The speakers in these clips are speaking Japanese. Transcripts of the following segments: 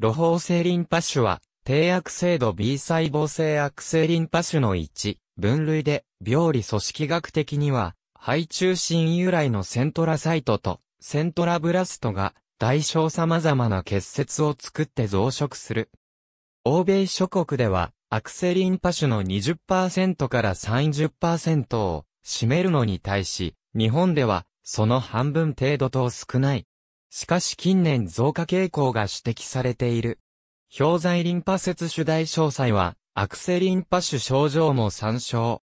露胞性リンパ種は、低悪性度 B 細胞性悪性リンパ種の1、分類で、病理組織学的には、肺中心由来のセントラサイトと、セントラブラストが、大小様々な結節を作って増殖する。欧米諸国では、悪性リンパ種の20%から30%を占めるのに対し、日本では、その半分程度と少ないしかし近年増加傾向が指摘されている。氷剤リンパ節主題詳細は、悪性リンパ腫症状も参照。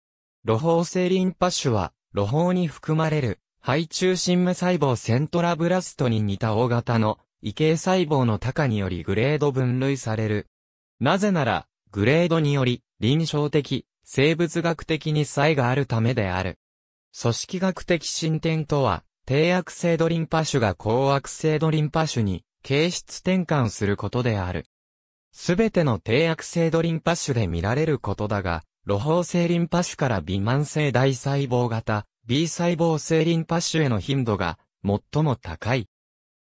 露胞性リンパ腫は、露胞に含まれる、肺中心無細胞セントラブラストに似た大型の、異形細胞の高によりグレード分類される。なぜなら、グレードにより、臨床的、生物学的に差異があるためである。組織学的進展とは、低悪性ドリンパ種が高悪性ドリンパ種に形質転換することである。すべての低悪性ドリンパ種で見られることだが、露胞性リンパ種から微慢性大細胞型、B 細胞性リンパ種への頻度が最も高い。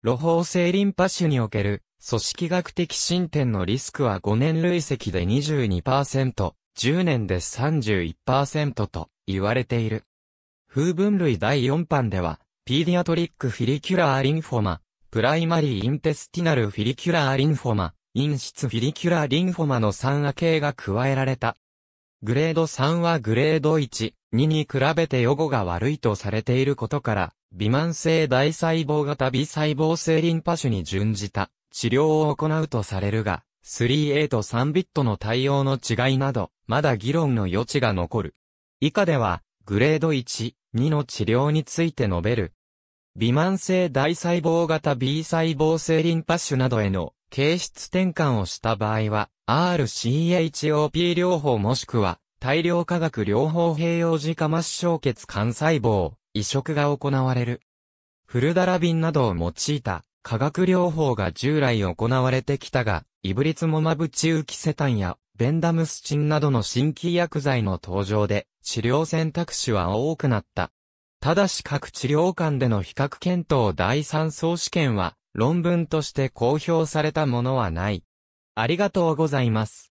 露胞性リンパ種における組織学的進展のリスクは5年累積で22%、10年で31%と言われている。風分類第4版ではピーディアトリックフィリキュラーリンフォマ、プライマリーインテスティナルフィリキュラーリンフォマ、陰質フィリキュラーリンフォマの3亜系が加えられた。グレード3はグレード1、2に比べて予後が悪いとされていることから、微慢性大細胞型微細胞性リンパ腫に準じた治療を行うとされるが、3A と3ビットの対応の違いなど、まだ議論の余地が残る。以下では、グレード1、2の治療について述べる。微慢性大細胞型 B 細胞性リンパ腫などへの形質転換をした場合は、RCHOP 療法もしくは、大量化学療法併用時化末小血幹細胞、移植が行われる。フルダラビンなどを用いた化学療法が従来行われてきたが、イブリツモマブチウキセタンやベンダムスチンなどの新規薬剤の登場で、治療選択肢は多くなった。ただし各治療間での比較検討第三層試験は論文として公表されたものはない。ありがとうございます。